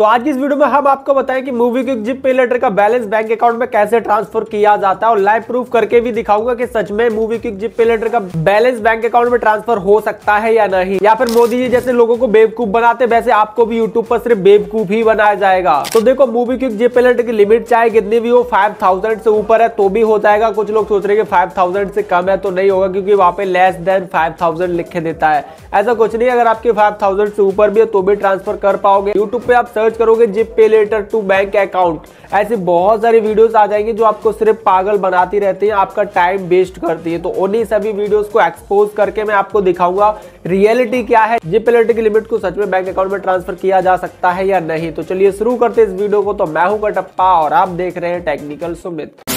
तो आज की इस वीडियो में हम आपको बताएं कि MobiKwik Zip Pay Later का बैलेंस बैंक अकाउंट में कैसे ट्रांसफर किया जाता है और लाइव प्रूफ करके भी दिखाऊंगा कि सच में MobiKwik Zip Pay Later का बैलेंस बैंक अकाउंट में ट्रांसफर हो सकता है या नहीं या फिर मोदी जी जैसे लोगों को बेवकूफ बनाते वैसे आपको भी यूट्यूब पर सिर्फ बेवकूफ ही बनाया जाएगा तो देखो MobiKwik Zip Pay Later की लिमिट चाहे कितनी भी हो फाइव से ऊपर है तो भी हो जाएगा कुछ लोग सोच रहे कि फाइव से कम है तो नहीं होगा क्योंकि वहां पे लेस देन फाइव लिखे देता है ऐसा कुछ नहीं अगर आपके फाइव से ऊपर भी है तो भी ट्रांसफर कर पाओगे यूट्यूब पे आप सर्च सर्च करोगे Zip Pay Later to bank account ऐसे बहुत सारे वीडियोस आ जाएंगे जो आपको सिर्फ पागल बनाती रहती हैं आपका टाइम वेस्ट करती है तो उन्हीं सभी वीडियोस को एक्सपोज करके मैं आपको दिखाऊंगा रियलिटी क्या है जिप पे लेटर की लिमिट को सच में बैंक अकाउंट में ट्रांसफर किया जा सकता है या नहीं तो चलिए शुरू करते इस वीडियो को तो मैं हूं कटप्पा और आप देख रहे हैं टेक्निकल सुमित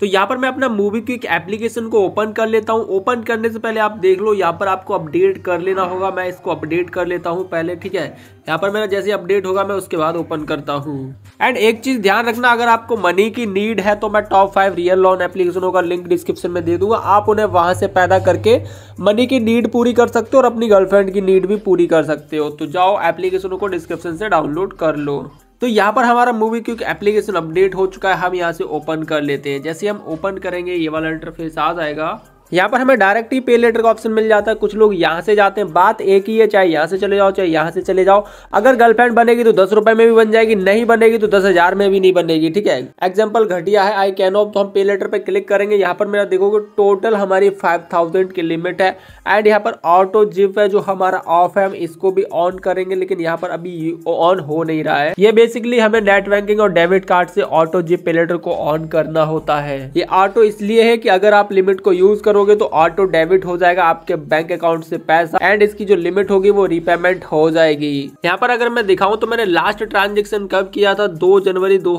तो यहाँ पर मैं अपना मूवी क्विक एप्लीकेशन को ओपन कर लेता हूँ ओपन करने से पहले आप देख लो यहाँ पर आपको अपडेट कर लेना होगा मैं इसको अपडेट कर लेता हूँ पहले ठीक है यहाँ पर मेरा जैसे अपडेट होगा मैं उसके बाद ओपन करता हूँ एंड एक चीज़ ध्यान रखना अगर आपको मनी की नीड है तो मैं टॉप फाइव रियल लोन एप्लीकेशनों का लिंक डिस्क्रिप्शन में दे दूंगा आप उन्हें वहाँ से पैदा करके मनी की नीड पूरी कर सकते हो और अपनी गर्लफ्रेंड की नीड भी पूरी कर सकते हो तो जाओ एप्लीकेशनों को डिस्क्रिप्शन से डाउनलोड कर लो तो यहाँ पर हमारा मूवी क्योंकि एप्लीकेशन अपडेट हो चुका है हम यहाँ से ओपन कर लेते हैं जैसे हम ओपन करेंगे ये वाला इंटरफेस आ जाएगा यहाँ पर हमें डायरेक्ट ही पे लेटर का ऑप्शन मिल जाता है कुछ लोग यहाँ से जाते हैं बात एक ही है चाहे यहाँ से चले जाओ चाहे यहाँ से चले जाओ अगर गर्लफ्रेंड बनेगी तो दस रुपए में भी बन जाएगी नहीं बनेगी तो दस हजार में भी नहीं बनेगी ठीक है एग्जाम्पल घटिया है आई कैन ऑफ तो हम पे लेटर पर क्लिक करेंगे यहाँ पर मेरा देखोगे टोटल हमारी फाइव थाउजेंड की लिमिट है एंड यहाँ पर ऑटो जिप है जो हमारा ऑफ है हम इसको भी ऑन करेंगे लेकिन यहाँ पर अभी ऑन हो नहीं रहा है ये बेसिकली हमें नेट बैंकिंग और डेबिट कार्ड से ऑटो जिप पे लेटर को ऑन करना होता है ये ऑटो इसलिए है कि अगर आप लिमिट को यूज करो करोगे तो ऑटो डेबिट हो जाएगा आपके बैंक अकाउंट से पैसा एंड इसकी जो लिमिट होगी वो रिपेमेंट हो जाएगी यहाँ पर अगर मैं दिखाऊं तो मैंने लास्ट ट्रांजेक्शन कब किया था दो जनवरी दो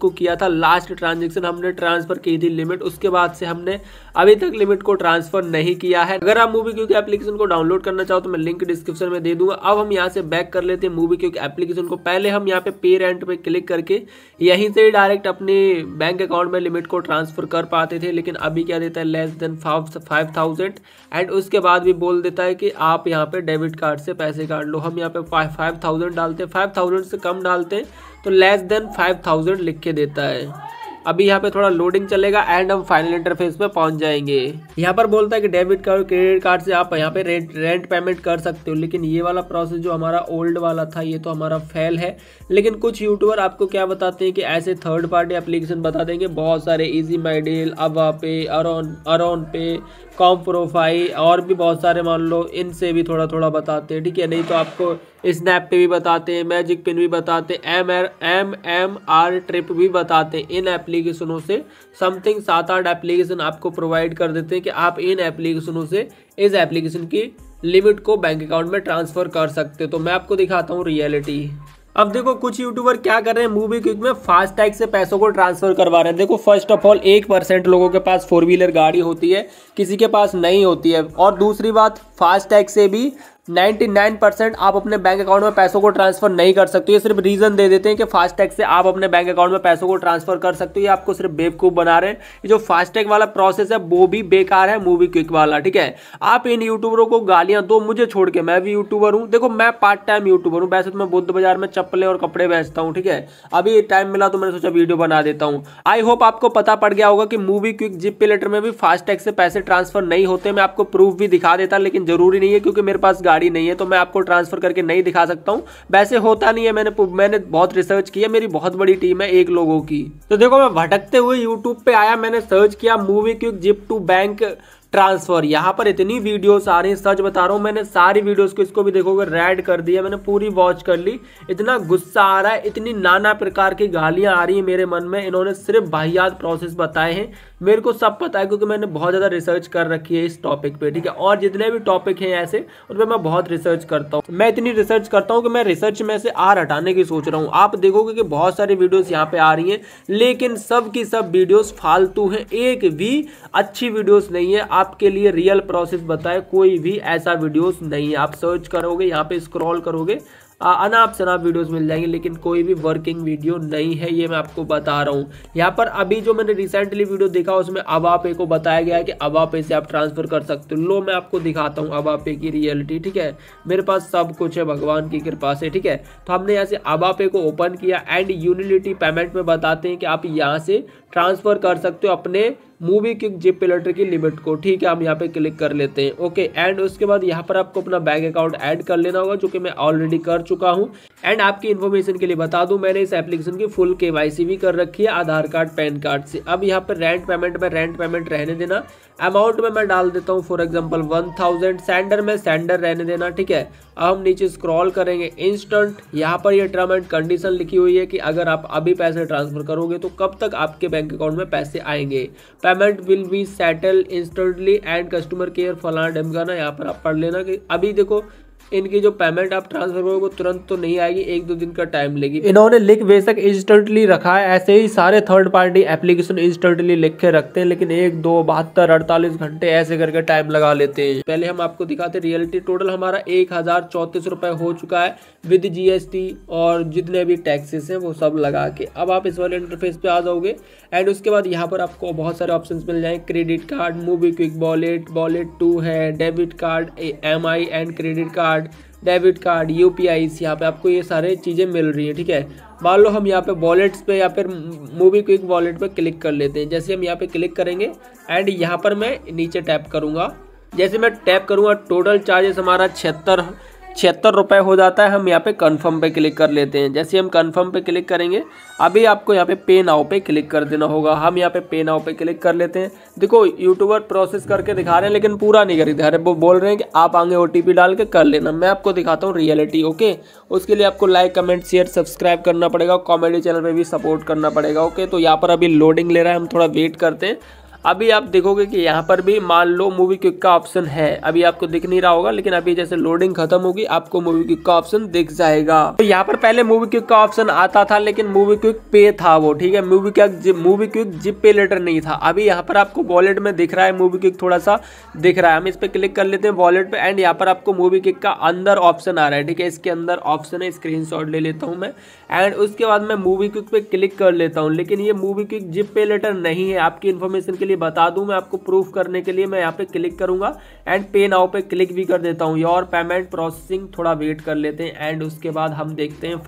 को किया था लास्ट ट्रांजेक्शन हमने ट्रांसफर की थी लिमिट उसके बाद से हमने अभी तक लिमिट को ट्रांसफर नहीं किया है अगर आप मूवी क्योंकि एप्लीकेशन को डाउनलोड करना चाहो तो मैं लिंक डिस्क्रिप्शन में दे दूंगा अब हम यहाँ से बैक कर लेते हैं मूवी क्योंकि एप्लीकेशन को पहले हम यहाँ पे पे रेंट पे क्लिक करके यहीं से डायरेक्ट अपने बैंक अकाउंट में लिमिट को ट्रांसफर कर पाते थे लेकिन अभी क्या देता है less than than five thousand and उसके बाद भी बोल देता है कि आप यहाँ पे डेबिट कार्ड से पैसे काट लो हम यहाँ पे फाइव थाउजेंड डालते हैं फाइव थाउजेंड से कम डालते हैं तो लेस देन फाइव थाउजेंड लिख के देता है अभी यहाँ पे थोड़ा लोडिंग चलेगा एंड हम फाइनल इंटरफेस पे पहुंच जाएंगे यहाँ पर बोलता है कि डेबिट कार्ड क्रेडिट कार्ड से आप यहाँ पे रेंट रेंट पेमेंट कर सकते हो लेकिन ये वाला प्रोसेस जो हमारा ओल्ड वाला था ये तो हमारा फेल है लेकिन कुछ यूट्यूबर आपको क्या बताते हैं कि ऐसे थर्ड पार्टी एप्लीकेशन बता देंगे बहुत सारे ईजी माइडील डील पे अरोन अरोन पे कॉम प्रोफाइल और भी बहुत सारे मान लो इनसे भी थोड़ा थोड़ा बताते हैं ठीक है नहीं तो आपको स्नैप पे भी बताते हैं मैजिक पिन भी बताते हैं M M M R trip भी बताते हैं इन एप्ली एप्लीकेशनों से समथिंग सात आठ एप्लीकेशन आपको प्रोवाइड कर देते हैं कि आप इन एप्लीकेशनों से इस एप्लीकेशन की लिमिट को बैंक अकाउंट में ट्रांसफर कर सकते हो तो मैं आपको दिखाता हूँ रियलिटी अब देखो कुछ यूट्यूबर क्या कर रहे हैं मूवी क्विक में फास्ट टैग से पैसों को ट्रांसफर करवा रहे हैं देखो फर्स्ट ऑफ ऑल एक परसेंट लोगों के पास फोर व्हीलर गाड़ी होती है किसी के पास नहीं होती है और दूसरी बात फास्ट टैग से भी 99% आप अपने बैंक अकाउंट में पैसों को ट्रांसफर नहीं कर सकते ये सिर्फ रीज़न दे देते हैं कि फास्टैग से आप अपने बैंक अकाउंट में पैसों को ट्रांसफर कर सकते हो ये आपको सिर्फ बेवकूफ़ बना रहे हैं ये जो फास्टैग वाला प्रोसेस है वो भी बेकार है मूवी क्विक वाला ठीक है आप इन यूट्यूबरों को गालियाँ दो मुझे छोड़ के मैं भी यूट्यूबर हूँ देखो मैं पार्ट टाइम यूट्यूबर हूँ वैसे तो मैं बुद्ध बाजार में चप्पलें और कपड़े बेचता हूँ ठीक है अभी टाइम मिला तो मैंने सोचा वीडियो बना देता हूँ आई होप आपको पता पड़ गया होगा कि MobiKwik Zip Pay Later में भी फास्टैग से पैसे ट्रांसफर नहीं होते मैं आपको प्रूफ भी दिखा देता लेकिन जरूरी नहीं है क्योंकि मेरे पास गाड़ी गाड़ी नहीं है तो मैं आपको ट्रांसफ़र करके नहीं दिखा सकता हूँ वैसे होता नहीं है मैंने मैंने बहुत रिसर्च किया मेरी बहुत बड़ी टीम है एक लोगों की तो देखो मैं भटकते हुए यूट्यूब पे आया मैंने सर्च किया MobiKwik Zip to bank transfer यहाँ पर इतनी वीडियोस आ रही हैं सच बता रहा हूँ मैंने सारी वीडियोस को इसको भी देखोगे रेड कर दिया मैंने पूरी वॉच कर ली इतना गुस्सा आ रहा है इतनी नाना प्रकार की गालियाँ आ रही हैं मेरे मन में इन्होंने सिर्फ बाहियात प्रोसेस बताए हैं मेरे को सब पता है क्योंकि मैंने बहुत ज़्यादा रिसर्च कर रखी है इस टॉपिक पे ठीक है और जितने भी टॉपिक हैं ऐसे उन पर मैं बहुत रिसर्च करता हूँ मैं इतनी रिसर्च करता हूँ कि मैं रिसर्च में से आर हटाने की सोच रहा हूँ आप देखोगे कि बहुत सारी वीडियोज़ यहाँ पर आ रही हैं लेकिन सब की सब वीडियोज़ फालतू हैं एक भी अच्छी वीडियोज़ नहीं है आपके लिए रियल प्रोसेस बताए कोई भी ऐसा वीडियोज़ नहीं है आप सर्च करोगे यहाँ पर स्क्रॉल करोगे अनाप शनाप वीडियोज़ मिल जाएंगे लेकिन कोई भी वर्किंग वीडियो नहीं है ये मैं आपको बता रहा हूँ यहाँ पर अभी जो मैंने रिसेंटली वीडियो देखा उसमें अबापे को बताया गया है कि अबापे से आप ट्रांसफर कर सकते हो लो मैं आपको दिखाता हूँ अबापे की रियलिटी ठीक है मेरे पास सब कुछ है भगवान की कृपा से ठीक है तो हमने यहाँ से अबापे को ओपन किया एंड यूनिलिटी पेमेंट में बताते हैं कि आप यहाँ से ट्रांसफर कर सकते हो अपने मूवी क्विक जिप पिलेटर की लिमिट को ठीक है हम यहाँ पे क्लिक कर लेते हैं ओके एंड उसके बाद यहाँ पर आपको अपना बैंक अकाउंट ऐड कर लेना होगा जो कि मैं ऑलरेडी कर चुका हूँ एंड आपकी इन्फॉर्मेशन के लिए बता दूँ मैंने इस एप्लीकेशन की फुल के भी कर रखी है आधार कार्ड पैन कार्ड से अब यहाँ पर रेंट पेमेंट में रेंट पेमेंट रहने देना अमाउंट में मैं डाल देता हूँ for example one thousand sender में सेंडर रहने देना ठीक है अब हम नीचे स्क्रॉल करेंगे इंस्टेंट यहाँ पर ये टर्म एंड कंडीशन लिखी हुई है कि अगर आप अभी पैसे ट्रांसफर करोगे तो कब तक आपके बैंक अकाउंट में पैसे आएंगे payment will be settle instantly and customer care फलाना डेम का ना यहाँ पर आप पढ़ लेना कि अभी देखो इनकी जो पेमेंट आप ट्रांसफर करोगे वो तुरंत तो नहीं आएगी एक दो दिन का टाइम लेगी इन्होंने लिख बेशक इंस्टेंटली रखा है ऐसे ही सारे थर्ड पार्टी एप्लीकेशन इंस्टेंटली लिख के रखते हैं लेकिन एक दो बहत्तर अड़तालीस घंटे ऐसे करके टाइम लगा लेते हैं पहले हम आपको दिखाते रियलिटी टोटल हमारा एक हजार रुपए हो चुका है विद जी और जितने भी टैक्सेस हैं वो सब लगा के अब आप इस वाले इंटरफेस पे आ जाओगे एंड उसके बाद यहाँ पर आपको बहुत सारे ऑप्शन मिल जाएंगे credit card MobiKwik wallet wallet too है debit card M and credit card card debit card U P यहाँ पे आपको ये सारे चीज़ें मिल रही हैं ठीक है मान लो हम यहाँ पे वॉलेट्स पे या फिर मूवी क्विक वॉलेट पे क्लिक कर लेते हैं जैसे हम यहाँ पे क्लिक करेंगे एंड यहाँ पर मैं नीचे टैप करूँगा जैसे मैं टैप करूँगा टोटल चार्जेस हमारा छिहत्तर छिहत्तर रुपये हो जाता है हम यहाँ पे कन्फर्म पे क्लिक कर लेते हैं जैसे हम कन्फर्म पे क्लिक करेंगे अभी आपको यहाँ पे पे नाव पे क्लिक कर देना होगा हम यहाँ पे पे नाव पे क्लिक कर लेते हैं देखो यूट्यूबर प्रोसेस करके दिखा रहे हैं लेकिन पूरा नहीं कर दिखा रहे वो बोल रहे हैं कि आप आगे ओ डाल के कर लेना मैं आपको दिखाता हूँ रियलिटी ओके उसके लिए आपको लाइक कमेंट शेयर सब्सक्राइब करना पड़ेगा कॉमेडी चैनल पर भी सपोर्ट करना पड़ेगा ओके तो यहाँ पर अभी लोडिंग ले रहा है हम थोड़ा वेट करते हैं अभी आप देखोगे कि यहाँ पर भी मान लो मूवी क्विक का ऑप्शन है अभी आपको दिख नहीं रहा होगा लेकिन अभी जैसे लोडिंग खत्म होगी आपको मूवी क्विक का ऑप्शन दिख जाएगा तो यहाँ पर पहले मूवी क्विक का ऑप्शन आता था लेकिन मूवी क्विक पे था वो ठीक है MobiKwik MobiKwik Zip Pay Later नहीं था अभी यहाँ पर आपको वॉलेट में दिख रहा है मूवी क्विक थोड़ा सा दिख रहा है हम इस पर क्लिक कर लेते हैं वॉलेट पे एंड यहाँ पर आपको मूवी क्विक का अंदर ऑप्शन आ रहा है ठीक है इसके अंदर ऑप्शन है स्क्रीन ले लेता हूँ मैं एंड उसके बाद मैं मूवी क्विक पे क्लिक कर लेता हूँ लेकिन ये MobiKwik Zip Pay Later नहीं है आपकी इन्फॉर्मेशन के लिए बता दूं मैं आपको प्रूफ करने के लिए मैं यहाँ पे क्लिक करूंगा एंड पे नाउ पे क्लिक भी कर देता हूँ योर पेमेंट प्रोसेसिंग थोड़ा वेट कर लेते हैं एंड उसके बाद हम देखते हैं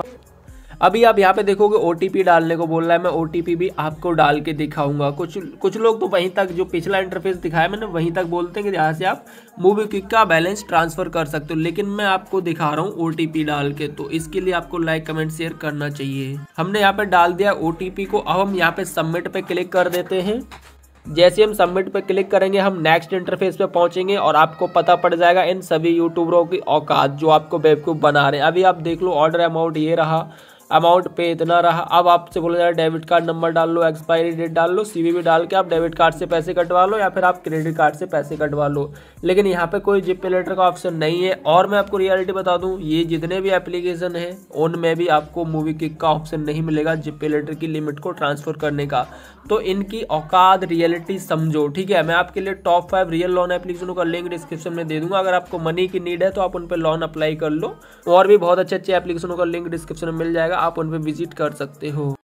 अभी आप यहाँ पे देखोगे ओ डालने को बोल रहा है मैं ओ भी आपको डाल के दिखाऊंगा कुछ कुछ लोग तो वहीं तक जो पिछला इंटरफेस दिखाया मैंने वहीं तक बोलते हैं कि यहाँ से आप मूवी क्विक का बैलेंस ट्रांसफ़र कर सकते हो लेकिन मैं आपको दिखा रहा हूँ ओ डाल के तो इसके लिए आपको लाइक कमेंट शेयर करना चाहिए हमने यहाँ पे डाल दिया ओ को अब हम यहाँ पे सबमिट पे क्लिक कर देते हैं जैसे हम सबमिट पर क्लिक करेंगे हम नेक्स्ट इंटरफेस पे पहुंचेंगे और आपको पता पड़ जाएगा इन सभी यूट्यूबरों की औकात जो आपको बेवकूफ़ बना रहे हैं अभी आप देख लो ऑर्डर अमाउंट ये रहा अमाउंट पे इतना रहा अब आपसे बोला जा रहा है डेबिट कार्ड नंबर डाल लो एक्सपायरी डेट डाल लो सीवीवी डाल के आप डेबिट कार्ड से पैसे कटवा लो या फिर आप क्रेडिट कार्ड से पैसे कटवा लो लेकिन यहाँ पे कोई जिप पे लेटर का ऑप्शन नहीं है और मैं आपको रियलिटी बता दूँ ये जितने भी एप्लीकेशन है उनमें भी आपको मूवी किक का ऑप्शन नहीं मिलेगा जिप पे लेटर की लिमिट को ट्रांसफर करने का तो इनकी औकात रियलिटी समझो ठीक है मैं आपके लिए टॉप फाइव रियल लोन एप्लीकेशनों का लिंक डिस्क्रिप्शन में दे दूंगा अगर आपको मनी की नीड है तो आप उन पर लोन अप्लाई कर लो और भी बहुत अच्छे अच्छे एप्लीकेशनों का लिंक डिस्क्रिप्शन में मिल जाएगा आप उनमें विजिट कर सकते हो